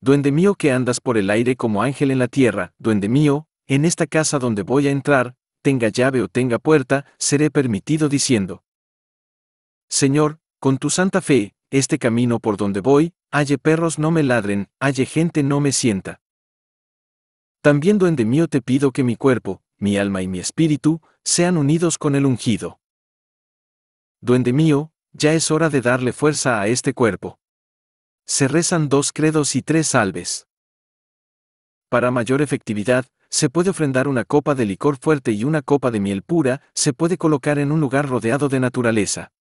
Duende mío que andas por el aire como ángel en la tierra, duende mío, en esta casa donde voy a entrar, tenga llave o tenga puerta, seré permitido diciendo. Señor, con tu santa fe, este camino por donde voy, halle perros no me ladren, halle gente no me sienta. También duende mío te pido que mi cuerpo, mi alma y mi espíritu, sean unidos con el ungido. Duende mío, ya es hora de darle fuerza a este cuerpo se rezan dos credos y tres salves. Para mayor efectividad, se puede ofrendar una copa de licor fuerte y una copa de miel pura, se puede colocar en un lugar rodeado de naturaleza.